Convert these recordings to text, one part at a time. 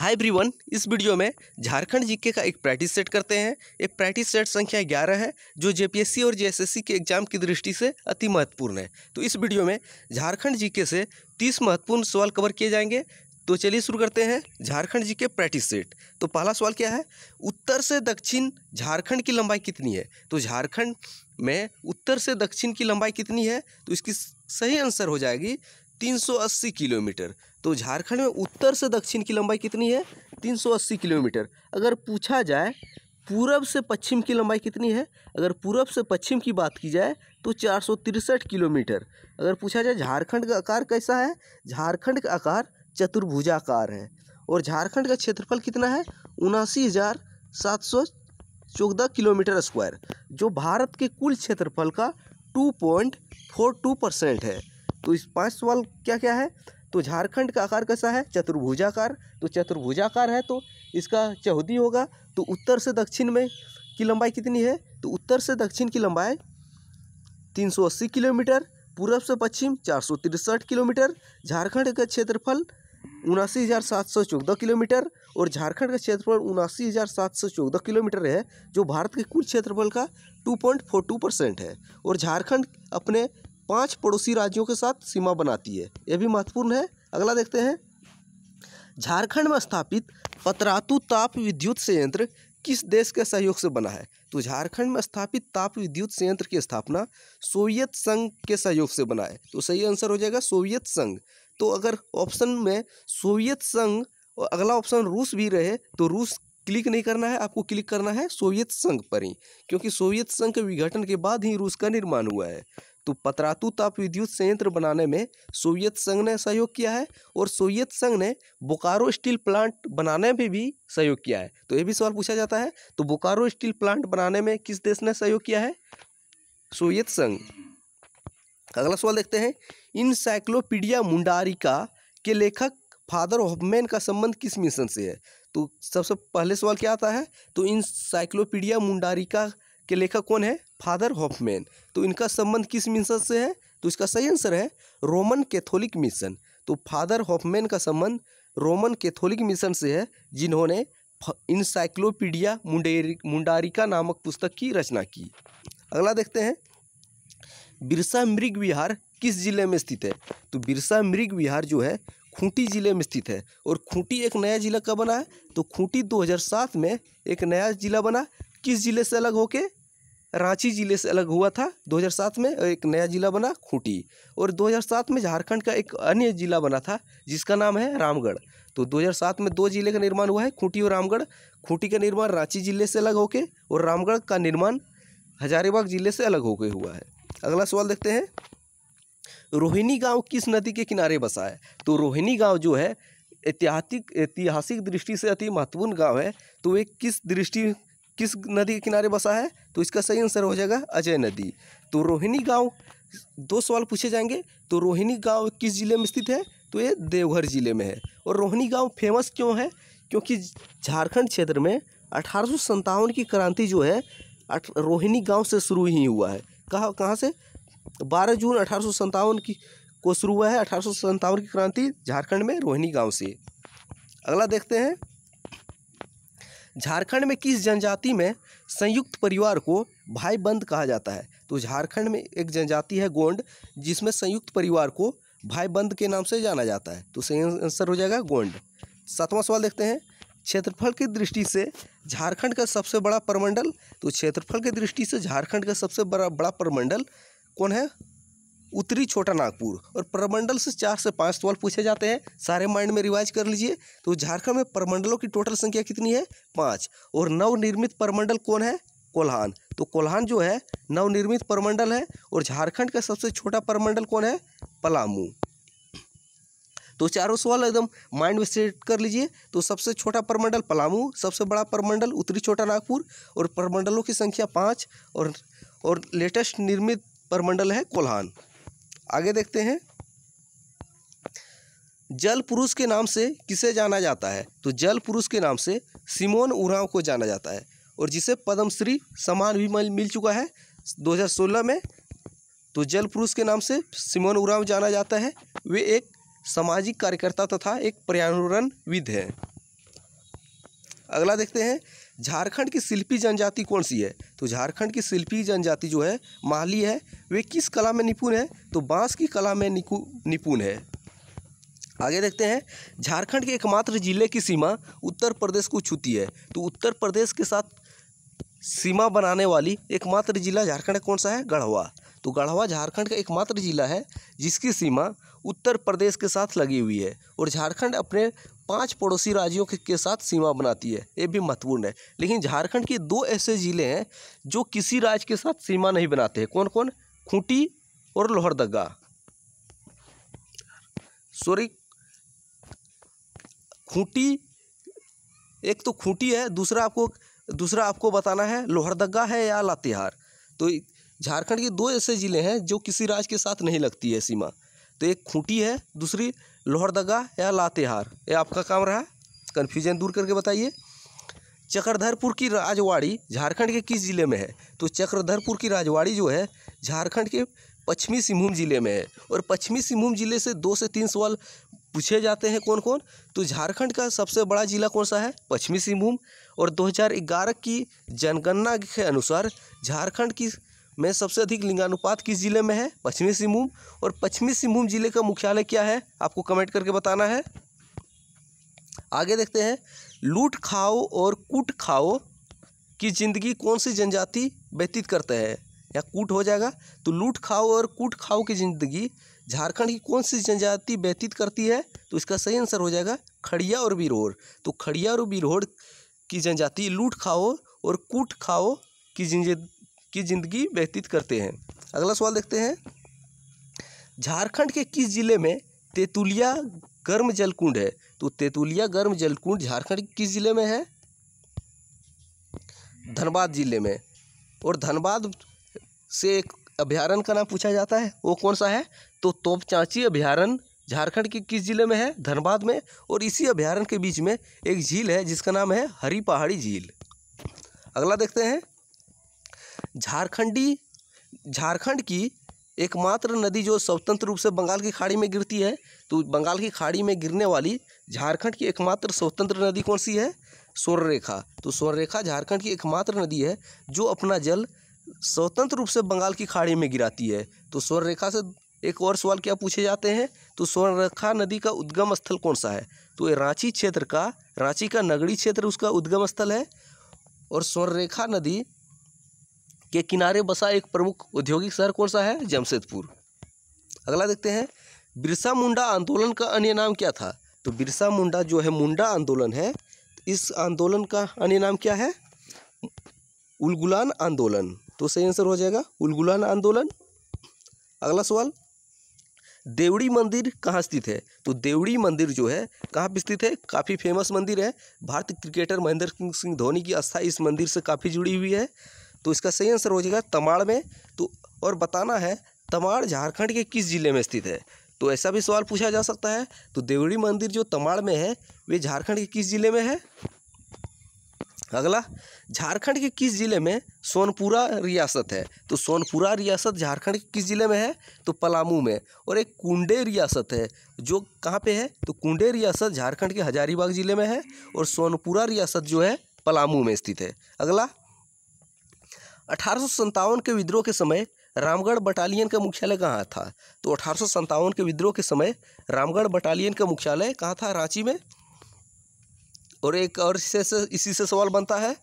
हाय ब्रीवन इस वीडियो में झारखंड जीके का एक प्रैक्टिस सेट करते हैं एक प्रैक्टिस सेट संख्या ग्यारह है जो जेपीएससी और जेएसएससी के एग्जाम की दृष्टि से अति महत्वपूर्ण है तो इस वीडियो में झारखंड जीके से तीस महत्वपूर्ण सवाल कवर किए जाएंगे तो चलिए शुरू करते हैं Jharkhand G K practice set तो पहला सवाल क्या है उत्तर से दक्षिण झारखंड की लंबाई कितनी है तो झारखंड में उत्तर से दक्षिण की लंबाई कितनी है तो इसकी सही आंसर हो जाएगी 380 किलोमीटर तो झारखंड में उत्तर से दक्षिण की लंबाई कितनी है 380 किलोमीटर अगर पूछा जाए पूरब से पश्चिम की लंबाई कितनी है अगर पूरब से पश्चिम की बात की जाए तो चार किलोमीटर अगर पूछा जाए झारखंड का आकार कैसा है झारखंड का आकार चतुर्भुजाकार है और झारखंड का क्षेत्रफल कितना है उनासी हज़ार सात सौ चौदह किलोमीटर स्क्वायर जो भारत के कुल क्षेत्रफल का two point four two percent है तो इस पांच सवाल क्या क्या है तो झारखंड का आकार कैसा है चतुर्भुजाकार तो चतुर्भुजाकार है तो इसका चौहदी होगा तो उत्तर से दक्षिण में की लंबाई कितनी है तो उत्तर से दक्षिण की लंबाई 380 किलोमीटर पूर्व से पश्चिम चार किलोमीटर झारखंड का क्षेत्रफल उनासी हज़ार सात सौ चौदह किलोमीटर और झारखंड का क्षेत्रफल उनासी हज़ार सात सौ चौदह किलोमीटर है जो भारत के कुल क्षेत्रफल का two point four two percent है और झारखंड अपने पांच पड़ोसी राज्यों के साथ सीमा बनाती है यह भी महत्वपूर्ण है अगला देखते हैं झारखंड में स्थापित पतरातु ताप विद्युत संयंत्र किस देश के सहयोग से बना है तो झारखंड में स्थापित ताप विद्युत संयंत्र की स्थापना सोवियत संघ के सहयोग से बना है तो सही आंसर हो जाएगा सोवियत संघ तो अगर ऑप्शन में सोवियत संघ और अगला ऑप्शन रूस भी रहे तो रूस क्लिक नहीं करना है आपको क्लिक करना है सोवियत संघ पर ही क्योंकि सोवियत संघ के विघटन के बाद ही रूस का निर्माण हुआ है तो पतरातु ताप विद्युत संयंत्र बनाने में सोवियत संघ ने सहयोग किया है और सोवियत संघ ने बोकारो स्टील प्लांट बनाने में भी, सहयोग किया है तो ये भी सवाल पूछा जाता है तो बोकारो स्टील प्लांट बनाने में किस देश ने सहयोग किया है सोवियत संघ अगला सवाल देखते हैं इनसाइक्लोपीडिया मुंडारिका के लेखक फादर होफमैन का संबंध किस मिशन से है तो सबसे सब पहले सवाल क्या आता है तो इनसाइक्लोपीडिया मुंडारिका के लेखक कौन है फादर हॉफमैन तो इनका संबंध किस मिशन से है तो इसका सही आंसर है रोमन कैथोलिक मिशन तो फादर हॉफमैन का संबंध रोमन कैथोलिक मिशन से है जिन्होंने इंसाइक्लोपीडिया मुंडेरी मुंडारिका नामक पुस्तक की रचना की अगला देखते हैं बिरसा मृग विहार किस जिले में स्थित है तो बिरसा मृग विहार जो है खूंटी जिले में स्थित है और खूंटी एक नया जिला कब बना है तो खूंटी 2007 में एक नया जिला बना किस जिले से अलग होके रांची ज़िले से अलग हुआ था 2007 में एक नया ज़िला बना खूंटी और 2007 में झारखंड का एक अन्य ज़िला बना था जिसका नाम है रामगढ़ तो 2007 में दो ज़िले का निर्माण हुआ है खूंटी और रामगढ़ खूंटी का निर्माण रांची ज़िले से अलग होके और रामगढ़ का निर्माण हजारीबाग ज़िले से अलग होके हुआ है अगला सवाल देखते हैं रोहिणी गाँव किस नदी के किनारे बसा है तो रोहिणी गाँव जो है ऐतिहासिक ऐतिहासिक दृष्टि से अति महत्वपूर्ण गांव है तो वे किस दृष्टि किस नदी के किनारे बसा है तो इसका सही आंसर हो जाएगा अजय नदी तो रोहिणी गांव दो सवाल पूछे जाएंगे तो रोहिणी गांव किस ज़िले में स्थित है तो ये देवघर ज़िले में है और रोहिणी गांव फेमस क्यों है क्योंकि झारखंड क्षेत्र में अठारह की क्रांति जो है रोहिणी गाँव से शुरू ही हुआ है कहाँ कहाँ से बारह जून अठारह की को शुरू हुआ है अठारह की क्रांति झारखंड में रोहिणी गाँव से अगला देखते हैं झारखंड में किस जनजाति में संयुक्त परिवार को भाई बंद कहा जाता है तो झारखंड में एक जनजाति है गोंड जिसमें संयुक्त परिवार को भाई बंद के नाम से जाना जाता है तो सही आंसर हो जाएगा गोंड सातवां सवाल देखते हैं क्षेत्रफल की दृष्टि से झारखंड का सबसे बड़ा परमंडल तो क्षेत्रफल की दृष्टि से झारखंड का सबसे बड़ा बड़ा परमंडल कौन है उत्तरी छोटा नागपुर और प्रमंडल से चार से पाँच सवाल पूछे जाते हैं सारे माइंड में रिवाइज कर लीजिए तो झारखंड में परमंडलों की टोटल संख्या कितनी है पाँच और नवनिर्मित परमंडल कौन है कोल्हान तो कोल्हान जो है नवनिर्मित परमंडल है और झारखंड का सबसे छोटा परमंडल कौन है पलामू तो चारों सवाल एकदम माइंड में सेट कर लीजिए तो सबसे छोटा परमंडल पलामू सबसे बड़ा परमंडल उत्तरी छोटा नागपुर और परमंडलों की संख्या पाँच और और लेटेस्ट निर्मित परमंडल है कोल्हान आगे देखते हैं जल पुरुष के नाम से किसे जाना जाता है तो जल पुरुष के नाम से सिमोन उराव को जाना जाता है और जिसे पद्मश्री सम्मान भी मिल चुका है 2016 में तो जल पुरुष के नाम से सिमोन उराव जाना जाता है वे एक सामाजिक कार्यकर्ता तथा एक पर्यावरणविद हैं अगला देखते हैं झारखंड की शिल्पी जनजाति कौन सी है तो झारखंड की शिल्पी जनजाति जो है माली है वे किस कला में निपुण है तो बांस की कला में निपुण है आगे देखते हैं झारखंड के एकमात्र जिले की सीमा उत्तर प्रदेश को छूती है तो उत्तर प्रदेश के साथ सीमा बनाने वाली एकमात्र जिला झारखंड कौन सा है गढ़वा तो गढ़वा झारखंड का एकमात्र जिला है जिसकी सीमा उत्तर प्रदेश के साथ लगी हुई है और झारखंड अपने पांच पड़ोसी राज्यों के, के साथ सीमा बनाती है ये भी महत्वपूर्ण है लेकिन झारखंड के दो ऐसे ज़िले हैं जो किसी राज्य के साथ सीमा नहीं बनाते हैं कौन कौन खूंटी और लोहरदगा सॉरी खूंटी एक तो खूंटी है दूसरा आपको दूसरा आपको बताना है लोहरदगा है या लातेहार तो झारखंड के दो ऐसे ज़िले हैं जो किसी राज्य के साथ नहीं लगती है सीमा तो एक खूंटी है दूसरी लोहरदगा या लातेहार ये आपका काम रहा कन्फ्यूजन दूर करके बताइए चक्रधरपुर की राजवाड़ी झारखंड के किस ज़िले में है तो चक्रधरपुर की राजवाड़ी जो है झारखंड के पश्चिमी सिंहभूम ज़िले में है और पश्चिमी सिंहभूम ज़िले से दो से तीन सवाल पूछे जाते हैं कौन कौन तो झारखंड का सबसे बड़ा ज़िला कौन सा है पश्चिमी सिंहभूम और 2011 की जनगणना के अनुसार झारखंड की में सबसे अधिक लिंगानुपात किस जिले में है पश्चिमी सिंहभूम और पश्चिमी सिंहभूम जिले का मुख्यालय क्या है आपको कमेंट करके बताना है आगे देखते हैं लूट खाओ और कूट खाओ की जिंदगी कौन सी जनजाति व्यतीत करते हैं या कूट हो जाएगा तो लूट खाओ और कूट खाओ की जिंदगी झारखंड की कौन सी जनजाति व्यतीत करती है तो इसका सही आंसर हो जाएगा खड़िया और बिरोर तो खड़िया और बिरोर की जनजाति लूट खाओ और कूट खाओ की की ज़िंदगी व्यतीत करते हैं अगला सवाल देखते हैं झारखंड के किस ज़िले में तेतुलिया गर्म जलकुंड है तो तेतुलिया गर्म जलकुंड झारखंड के किस ज़िले में है धनबाद ज़िले में और धनबाद से एक अभ्यारण का नाम पूछा जाता है वो कौन सा है तो तोपचाची अभ्यारण झारखंड के किस ज़िले में है धनबाद में और इसी अभ्यारण के बीच में एक झील है जिसका नाम है हरी पहाड़ी झील अगला देखते हैं झारखंडी झारखंड की एकमात्र नदी जो स्वतंत्र रूप से बंगाल की खाड़ी में गिरती है तो बंगाल की खाड़ी में गिरने वाली झारखंड की एकमात्र स्वतंत्र नदी कौन सी है स्वर्णरेखा तो स्वर्णरेखा झारखंड की एकमात्र नदी है जो अपना जल स्वतंत्र रूप से बंगाल की खाड़ी में गिराती है तो स्वर्णरेखा से एक और सवाल क्या पूछे जाते हैं तो स्वर्णरेखा नदी का उद्गम स्थल कौन सा है तो ये रांची क्षेत्र का रांची का नगरी क्षेत्र उसका उद्गम स्थल है और स्वर्णरेखा नदी के किनारे बसा एक प्रमुख औद्योगिक शहर कौन सा है जमशेदपुर अगला देखते हैं बिरसा मुंडा आंदोलन का अन्य नाम क्या था तो बिरसा मुंडा जो है मुंडा आंदोलन है इस आंदोलन का अन्य नाम क्या है उलगुलान आंदोलन तो सही आंसर हो जाएगा उलगुलान आंदोलन अगला सवाल देवड़ी मंदिर कहाँ स्थित है तो देवड़ी मंदिर जो है कहाँ पर स्थित है काफ़ी फेमस मंदिर है भारतीय क्रिकेटर महेंद्र सिंह धोनी की आस्था इस मंदिर से काफ़ी जुड़ी हुई है तो इसका सही आंसर हो जाएगा तमाड़ में तो और बताना है तमाड़ झारखंड के किस ज़िले में स्थित है तो ऐसा भी सवाल पूछा जा सकता है तो देवड़ी मंदिर जो तमाड़ में है वे झारखंड के किस ज़िले में है अगला झारखंड के किस ज़िले में सोनपुरा रियासत है तो सोनपुरा रियासत झारखंड के किस ज़िले में है तो पलामू में और एक कुंडे रियासत है जो कहाँ पे है तो कुंडे रियासत झारखंड के हजारीबाग ज़िले में है और सोनपुरा रियासत जो है पलामू में स्थित है अगला अठारह के विद्रोह के समय रामगढ़ बटालियन का मुख्यालय कहाँ था तो अठारह के विद्रोह के समय रामगढ़ बटालियन का मुख्यालय कहाँ था रांची में और एक और इससे से, इसी से सवाल बनता है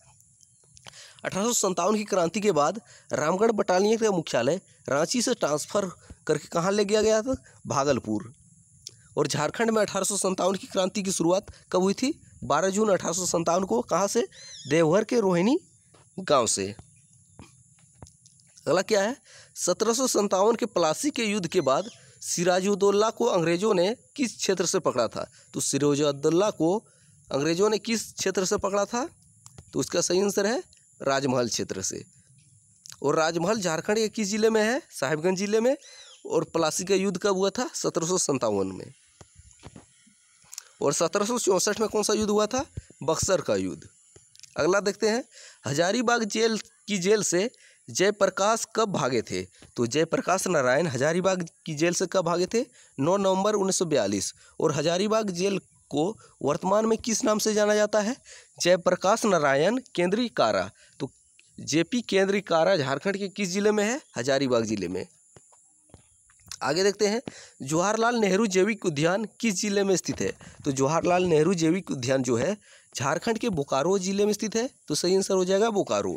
अठारह की क्रांति के बाद रामगढ़ बटालियन का मुख्यालय रांची से ट्रांसफ़र करके कहाँ ले गया गया था भागलपुर और झारखंड में अठारह की क्रांति की शुरुआत कब हुई थी 12 जून अठारह को कहाँ से देवघर के रोहिणी गांव से अगला क्या है सत्रह के पलासी के युद्ध के बाद सिराजुद्दोल्ला को अंग्रेज़ों ने किस क्षेत्र से पकड़ा था तो सिराजुद्दौला को अंग्रेज़ों ने किस क्षेत्र से पकड़ा था तो उसका सही आंसर है राजमहल क्षेत्र से और राजमहल झारखंड के किस ज़िले में है साहिबगंज ज़िले में और पलासी का युद्ध कब हुआ था सत्रह में और सत्रह में कौन सा युद्ध हुआ था बक्सर का युद्ध अगला देखते हैं हजारीबाग जेल की जेल से जयप्रकाश कब भागे थे तो जयप्रकाश नारायण हजारीबाग की जेल से कब भागे थे 9 नवंबर 1942 और हजारीबाग जेल को वर्तमान में किस नाम से जाना जाता है जयप्रकाश नारायण केंद्रीय कारा तो जेपी केंद्रीय कारा झारखंड के किस जिले में है हजारीबाग जिले में आगे देखते हैं जवाहरलाल नेहरू जैविक उद्यान किस जिले में स्थित है तो जवाहरलाल नेहरू जैविक उद्यान जो है झारखंड के बोकारो जिले में स्थित है तो सही आंसर हो जाएगा बोकारो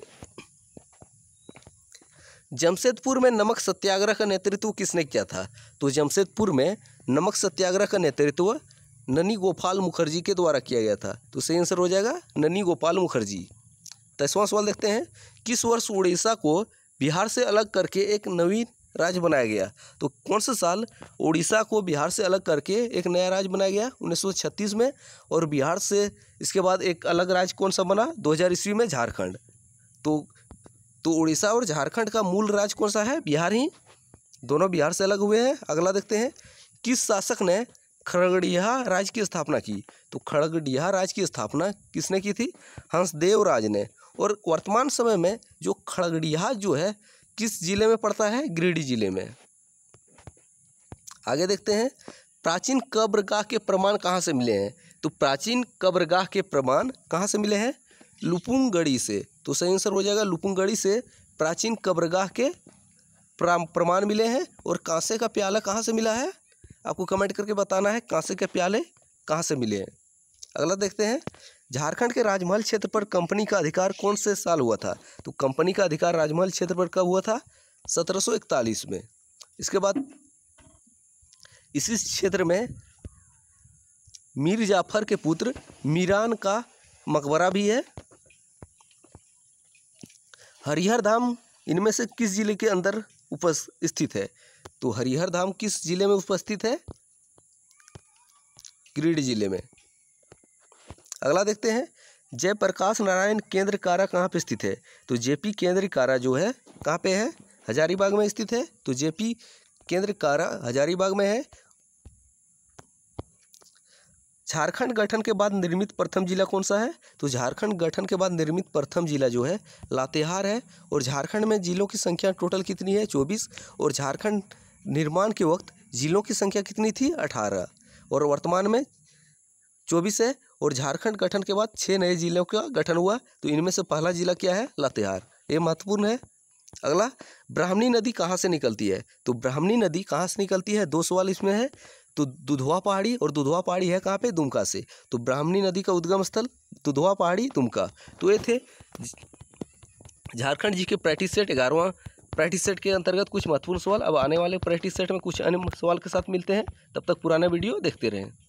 जमशेदपुर में नमक सत्याग्रह का नेतृत्व किसने किया था तो जमशेदपुर में नमक सत्याग्रह का नेतृत्व ननी गोपाल मुखर्जी के द्वारा किया गया था तो सही आंसर हो जाएगा ननी गोपाल मुखर्जी दसवां तो सवाल देखते हैं किस वर्ष उड़ीसा को बिहार से अलग करके एक नवीन राज्य बनाया गया तो कौन सा साल उड़ीसा को बिहार से अलग करके एक नया राज्य बनाया गया 1936 में और बिहार से इसके बाद एक अलग राज्य कौन सा बना 2000 ईस्वी में झारखंड तो तो उड़ीसा और झारखंड का मूल राज्य कौन सा है बिहार ही दोनों बिहार से अलग हुए हैं अगला देखते हैं किस शासक ने खड़गडिया राज्य की स्थापना की तो खड़गडिया राज्य की स्थापना किसने की थी हंसदेव राज ने और वर्तमान समय में जो खड़गडिया जो है किस जिले में पड़ता है गिरिडीह जिले में आगे देखते हैं प्राचीन कब्रगाह के प्रमाण कहाँ से मिले हैं तो प्राचीन कब्रगाह के प्रमाण कहाँ से मिले हैं लुपुंगड़ी से तो सही आंसर हो जाएगा लुपुंगड़ी से प्राचीन कब्रगाह के प्रमाण मिले हैं और कांसे का प्याला कहाँ से मिला है आपको कमेंट करके बताना है कांसे के प्याले कहाँ से मिले हैं अगला देखते हैं झारखंड के राजमहल क्षेत्र पर कंपनी का अधिकार कौन से साल हुआ था तो कंपनी का अधिकार राजमहल क्षेत्र पर कब हुआ था 1741 में इसके बाद इसी क्षेत्र में मीर जाफर के पुत्र मीरान का मकबरा भी है हरिहर धाम इनमें से किस जिले के अंदर उपस्थित है तो हरिहर धाम किस जिले में उपस्थित है गिरिडीह जिले में अगला देखते हैं जयप्रकाश नारायण केंद्र कारा कहाँ पे स्थित है तो जेपी केंद्र कारा जो है कहाँ पे है हजारीबाग में स्थित है तो जेपी केंद्र कारा हजारीबाग में है झारखंड गठन के बाद निर्मित प्रथम जिला कौन सा है तो झारखंड गठन के बाद निर्मित प्रथम जिला जो है लातेहार है और झारखंड में जिलों की संख्या टोटल कितनी है चौबीस और झारखंड निर्माण के वक्त जिलों की संख्या कितनी थी अठारह और वर्तमान में चौबीस है और झारखंड गठन के बाद छः नए जिलों का गठन हुआ तो इनमें से पहला जिला क्या है लातेहार ये महत्वपूर्ण है अगला ब्राह्मणी नदी कहाँ से निकलती है तो ब्राह्मणी नदी कहाँ से निकलती है दो सवाल इसमें है तो दुधवा पहाड़ी और दुधवा पहाड़ी है कहाँ पे दुमका से तो ब्राह्मणी नदी का उद्गम स्थल दुधवा पहाड़ी दुमका तो ये थे Jharkhand G K practice set ग्यारहवा प्रैक्टिस सेट के अंतर्गत कुछ महत्वपूर्ण सवाल अब आने वाले प्रैक्टिस सेट में कुछ अन्य सवाल के साथ मिलते हैं तब तक पुराना वीडियो देखते रहें